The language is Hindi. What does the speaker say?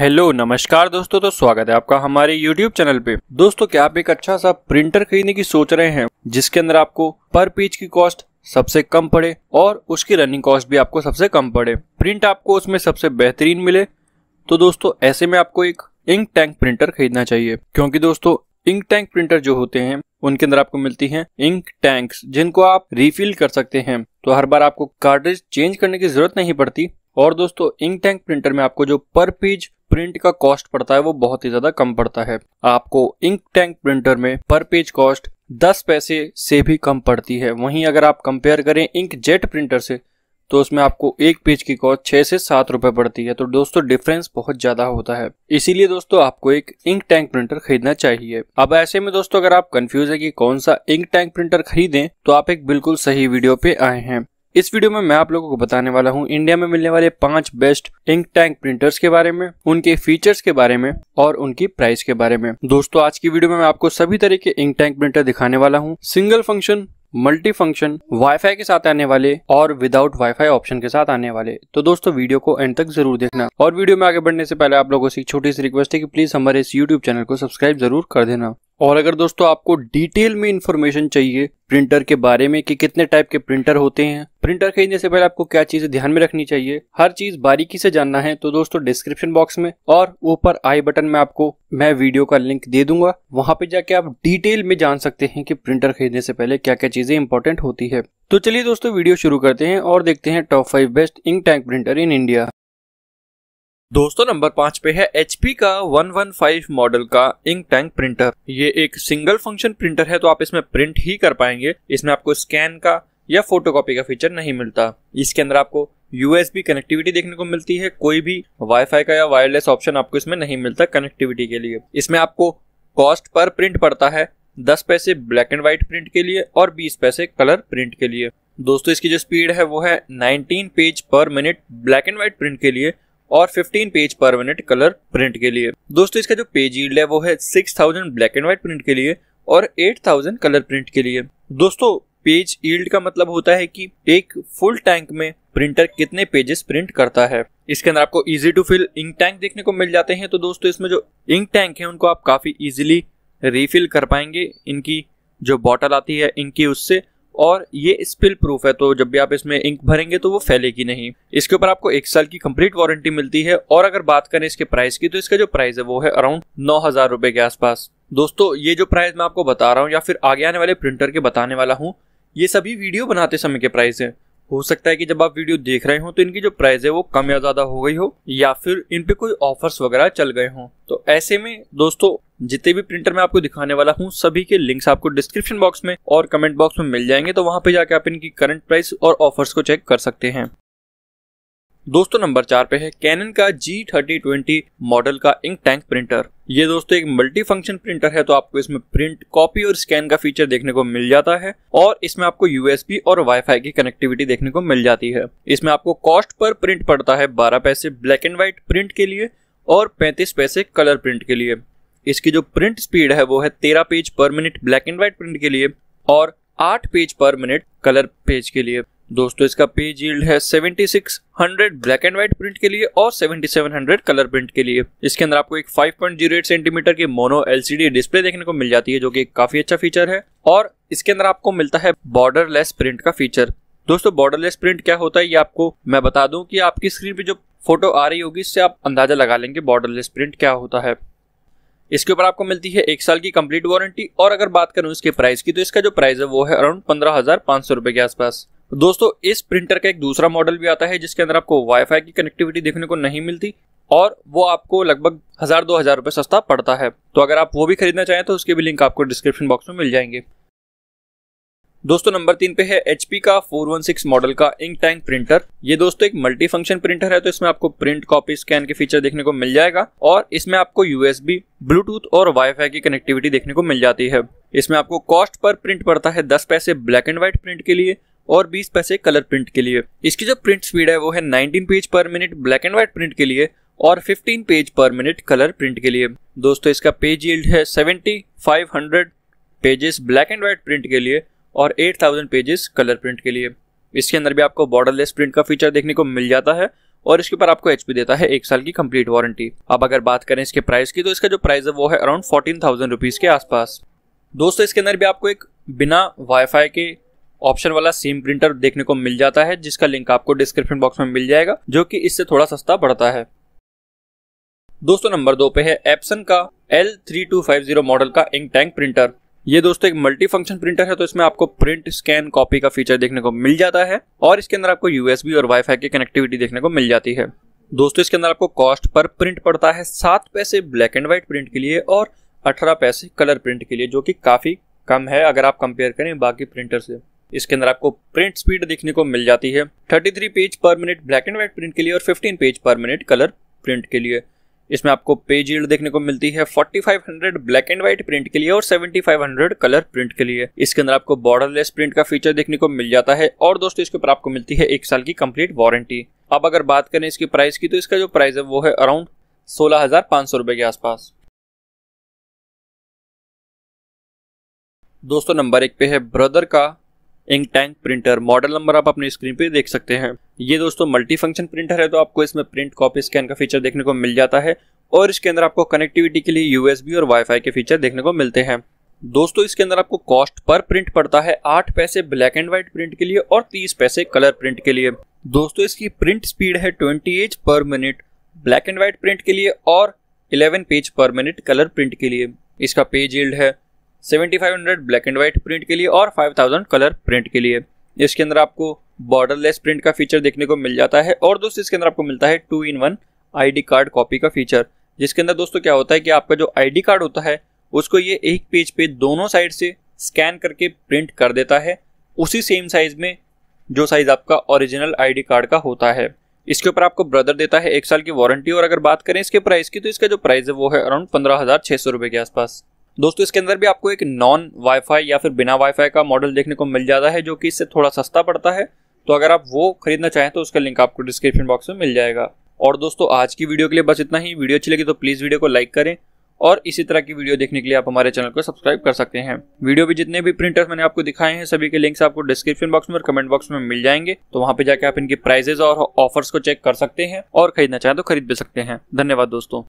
हेलो नमस्कार दोस्तों तो स्वागत है आपका हमारे यूट्यूब चैनल पे दोस्तों क्या आप एक अच्छा सा प्रिंटर खरीदने की सोच रहे हैं जिसके अंदर आपको पर पेज की कॉस्ट सबसे कम पड़े और उसकी रनिंग कॉस्ट भी आपको सबसे कम पड़े प्रिंट आपको उसमें सबसे बेहतरीन मिले तो दोस्तों ऐसे में आपको एक इंक टैंक प्रिंटर खरीदना चाहिए क्योंकि दोस्तों इंक टैंक प्रिंटर जो होते हैं उनके अंदर आपको मिलती हैं इंक टैंक्स जिनको आप रिफिल कर सकते हैं तो हर बार आपको कार्ड्रेज चेंज करने की जरूरत नहीं पड़ती और दोस्तों इंक टैंक प्रिंटर में आपको जो पर पेज प्रिंट का कॉस्ट पड़ता है वो बहुत ही ज्यादा कम पड़ता है आपको इंक टैंक प्रिंटर में पर पेज कॉस्ट दस पैसे से भी कम पड़ती है वहीं अगर आप कंपेयर करें इंक जेट प्रिंटर से तो उसमें आपको एक पेज की कॉस्ट छह से सात रुपए पड़ती है तो दोस्तों डिफरेंस बहुत ज्यादा होता है इसीलिए दोस्तों आपको एक इंक टैंक प्रिंटर खरीदना चाहिए अब ऐसे में दोस्तों अगर आप कंफ्यूज है कि कौन सा इंक टैंक प्रिंटर खरीदें तो आप एक बिल्कुल सही वीडियो पे आए हैं इस वीडियो में मैं आप लोगों को बताने वाला हूँ इंडिया में मिलने वाले पांच बेस्ट इंक टैंक प्रिंटर्स के बारे में उनके फीचर्स के बारे में और उनकी प्राइस के बारे में दोस्तों आज की वीडियो में मैं आपको सभी तरह के इंक टैंक प्रिंटर दिखाने वाला हूँ single function multi function WiFi के साथ आने वाले और विदाउट वाईफाई ऑप्शन के साथ आने वाले तो दोस्तों वीडियो को एंड तक जरूर देखना और वीडियो में आगे बढ़ने से पहले आप लोगों से छोटी सी रिक्वेस्ट है कि प्लीज हमारे इस यूट्यूब चैनल को सब्सक्राइब जरूर कर देना और अगर दोस्तों आपको डिटेल में इंफॉर्मेशन चाहिए प्रिंटर के बारे में कि कितने टाइप के प्रिंटर होते हैं प्रिंटर खरीदने से पहले आपको क्या चीजें ध्यान में रखनी चाहिए हर चीज बारीकी से जानना है तो दोस्तों डिस्क्रिप्शन बॉक्स में और ऊपर आई बटन में आपको मैं वीडियो का लिंक दे दूंगा वहां पे जाके आप डिटेल में जान सकते हैं कि प्रिंटर खरीदने से पहले क्या क्या चीजें इंपॉर्टेंट होती है तो चलिए दोस्तों वीडियो शुरू करते हैं और देखते हैं top five best ink tank printer in India दोस्तों नंबर पांच पे है एचपी का 115 मॉडल का इंक टैंक प्रिंटर ये एक सिंगल फंक्शन प्रिंटर है तो आप इसमें प्रिंट ही कर पाएंगे इसमें आपको स्कैन का या फोटोकॉपी का फीचर नहीं मिलता इसके अंदर आपको यूएसबी कनेक्टिविटी देखने को मिलती है कोई भी वाईफाई का या वायरलेस ऑप्शन आपको इसमें नहीं मिलता कनेक्टिविटी के लिए इसमें आपको कॉस्ट पर प्रिंट पड़ता है दस पैसे ब्लैक एंड व्हाइट प्रिंट के लिए और बीस पैसे कलर प्रिंट के लिए दोस्तों इसकी जो स्पीड है वो है 19 page per minute black and white print के लिए और 15 page per minute colour print के लिए दोस्तों इसका जो पेज है वो है 6000 ब्लैक एंड व्हाइट प्रिंट के लिए और 8000 कलर प्रिंट के लिए दोस्तों पेज ईल्ड का मतलब होता है कि एक फुल टैंक में प्रिंटर कितने पेजेस प्रिंट करता है इसके अंदर आपको easy to fill ink tank देखने को मिल जाते हैं तो दोस्तों इसमें जो इंक टैंक है उनको आप काफी इजीली रिफिल कर पाएंगे इनकी जो बॉटल आती है इनकी उससे और ये स्पिल प्रूफ है तो जब भी आप इसमें इंक भरेंगे तो वो फैलेगी नहीं इसके ऊपर आपको एक साल की कंप्लीट वारंटी मिलती है और अगर बात करें इसके प्राइस की तो इसका जो प्राइस है वो है अराउंड नौ हजार रुपए के आसपास दोस्तों ये जो प्राइस मैं आपको बता रहा हूँ या फिर आगे आने वाले प्रिंटर के बताने वाला हूँ ये सभी वीडियो बनाते समय के प्राइस है हो सकता है कि जब आप वीडियो देख रहे हो तो इनकी जो प्राइस है वो कम या ज्यादा हो गई हो या फिर इन पे कोई ऑफर्स वगैरह चल गए हों तो ऐसे में दोस्तों जितने भी प्रिंटर मैं आपको दिखाने वाला हूँ सभी के लिंक्स आपको डिस्क्रिप्शन बॉक्स में और कमेंट बॉक्स में मिल जाएंगे तो वहां पे जाके आप इनकी करंट प्राइस और ऑफर्स को चेक कर सकते हैं दोस्तों नंबर चार पे है कैनन का G3020 मॉडल का इंक टैंक प्रिंटर ये दोस्तों एक मल्टी फंक्शन प्रिंटर है तो आपको इसमें प्रिंट कॉपी और स्कैन का फीचर देखने को मिल जाता है और इसमें आपको यूएसबी और वाईफाई की कनेक्टिविटी देखने को मिल जाती है इसमें आपको कॉस्ट पर प्रिंट पड़ता है बारह पैसे ब्लैक एंड व्हाइट प्रिंट के लिए और पैंतीस पैसे कलर प्रिंट के लिए इसकी जो प्रिंट स्पीड है वो है तेरह page per minute black and white print के लिए और आठ page per minute colour page के लिए दोस्तों इसका पेज यील्ड है 7600 ब्लैक एंड व्हाइट प्रिंट के लिए और 7700 कलर प्रिंट के लिए इसके अंदर आपको एक 5.08 सेंटीमीटर की मोनो एलसीडी डिस्प्ले देखने को मिल जाती है जो कि काफी अच्छा फीचर है और इसके अंदर आपको मिलता है बॉर्डरलेस प्रिंट का फीचर दोस्तों बॉर्डरलेस प्रिंट क्या होता है ये आपको मैं बता दूं कि आपकी स्क्रीन पे जो फोटो आ रही होगी इससे आप अंदाजा लगा लेंगे बॉर्डरलेस प्रिंट क्या होता है इसके ऊपर आपको मिलती है एक साल की कंप्लीट वारंटी और अगर बात करूं इसके प्राइस की तो इसका जो प्राइस है वो है अराउंड पंद्रह हजार पांच सौ रुपए के आसपास दोस्तों इस प्रिंटर का एक दूसरा मॉडल भी आता है जिसके अंदर आपको वाईफाई की कनेक्टिविटी देखने को नहीं मिलती और वो आपको लगभग हजार दो हजार रुपये सस्ता पड़ता है तो अगर आप वो भी खरीदना चाहें तो उसके भी लिंक आपको डिस्क्रिप्शन बॉक्स में मिल जाएंगे दोस्तों नंबर तीन पे है एच का 416 मॉडल का इंक टैंक प्रिंटर ये दोस्तों एक मल्टी फंक्शन प्रिंटर है तो इसमें आपको प्रिंट कॉपी स्कैन के फीचर देखने को मिल जाएगा और इसमें आपको यूएसबी ब्लूटूथ और वाईफाई की कनेक्टिविटी देखने को मिल जाती है इसमें आपको कॉस्ट पर प्रिंट पड़ता है दस पैसे ब्लैक एंड व्हाइट प्रिंट के लिए और 20 पैसे कलर प्रिंट के लिए इसकी जो प्रिंट स्पीड है वो है 19 page per minute black and white print के लिए और 15 page per minute colour print के लिए दोस्तों इसका पेज यील्ड है 7500 pages black and white print के लिए और 8000 पेजेस कलर प्रिंट के लिए इसके अंदर भी आपको बॉर्डरलेस प्रिंट का फीचर देखने को मिल जाता है और इसके ऊपर आपको एचपी देता है एक साल की कंप्लीट वारंटी अब अगर बात करें इसके प्राइस की तो इसका जो प्राइस है वो है अराउंड फोर्टीन थाउजेंड रुपीज़ के आसपास दोस्तों इसके अंदर भी आपको एक बिना वाईफाई के ऑप्शन वाला सेम प्रिंटर देखने को मिल जाता है जिसका लिंक आपको डिस्क्रिप्शन बॉक्स में मिल जाएगा जो कि इससे थोड़ा सस्ता पड़ता है दोस्तों नंबर दो पे है एप्सन का L three two five zero model का इंक टैंक प्रिंटर ये दोस्तों एक मल्टी फंक्शन प्रिंटर है तो इसमें आपको प्रिंट स्कैन कॉपी का फीचर देखने को मिल जाता है और इसके अंदर आपको यूएसबी और वाईफाई की कनेक्टिविटी देखने को मिल जाती है दोस्तों इसके अंदर आपको कॉस्ट पर प्रिंट पड़ता है सात पैसे ब्लैक एंड व्हाइट प्रिंट के लिए और अठारह पैसे कलर प्रिंट के लिए जो कि काफ़ी कम है अगर आप कंपेयर करें बाकी प्रिंटर से इसके अंदर आपको प्रिंट स्पीड देखने को मिल जाती है 33 page per minute black and white print के लिए और 15 page per minute colour print के लिए इसमें आपको पेज यील्ड देखने को मिलती है 4500 ब्लैक एंड व्हाइट प्रिंट के लिए और 7500 कलर प्रिंट के लिए इसके अंदर आपको बॉर्डरलेस प्रिंट का फीचर देखने को मिल जाता है और दोस्तों इसके ऊपर आपको मिलती है एक साल की कंप्लीट वारंटी अब अगर बात करें इसकी प्राइस की तो इसका जो प्राइस है वो है अराउंड सोलह रुपए के आसपास दोस्तों नंबर एक पे है ब्रदर का ink tank printer model number आप अपने स्क्रीन पे देख सकते हैं ये दोस्तों मल्टी फंक्शन प्रिंटर है तो आपको इसमें प्रिंट कॉपी स्कैन का फीचर देखने को मिल जाता है और इसके अंदर आपको कनेक्टिविटी के लिए यूएसबी और वाईफाई के फीचर देखने को मिलते हैं दोस्तों इसके अंदर आपको कॉस्ट पर प्रिंट पड़ता है आठ पैसे ब्लैक एंड व्हाइट प्रिंट के लिए और तीस पैसे कलर प्रिंट के लिए दोस्तों इसकी प्रिंट स्पीड है twenty eight per minute black and white print के लिए और eleven page per minute colour print के लिए इसका पेज यील्ड है 7500 ब्लैक एंड व्हाइट प्रिंट के लिए और 5000 कलर प्रिंट के लिए इसके अंदर आपको बॉर्डरलेस प्रिंट का फीचर देखने को मिल जाता है और दोस्तों इसके अंदर आपको मिलता है two in one ID card copy का फीचर जिसके अंदर दोस्तों क्या होता है कि आपका जो आईडी कार्ड होता है उसको ये एक पेज पे दोनों साइड से स्कैन करके प्रिंट कर देता है उसी सेम साइज में जो साइज आपका ओरिजिनल आईडी कार्ड का होता है इसके ऊपर आपको ब्रदर देता है एक साल की वारंटी और अगर बात करें इसके प्राइस की तो इसका जो प्राइस है वो है अराउंड पंद्रह हज़ार छह सौ रुपए के आसपास दोस्तों इसके अंदर भी आपको एक नॉन वाईफाई या फिर बिना वाईफाई का मॉडल देखने को मिल जाता है जो कि इससे थोड़ा सस्ता पड़ता है तो अगर आप वो खरीदना चाहें तो उसका लिंक आपको डिस्क्रिप्शन बॉक्स में मिल जाएगा और दोस्तों आज की वीडियो के लिए बस इतना ही वीडियो अच्छी लगी तो प्लीज़ वीडियो को लाइक करें और इसी तरह की वीडियो देखने के लिए आप हमारे चैनल को सब्सक्राइब कर सकते हैं वीडियो भी जितने भी प्रिंटर्स मैंने आपको दिखाए हैं सभी के लिंक्स आपको डिस्क्रिप्शन बॉक्स में और कमेंट बॉक्स में मिल जाएंगे तो वहाँ पे जाके आप इनके प्राइजेस और ऑफर्स को चेक कर सकते हैं और खरीदना चाहें तो खरीद भी सकते हैं धन्यवाद दोस्तों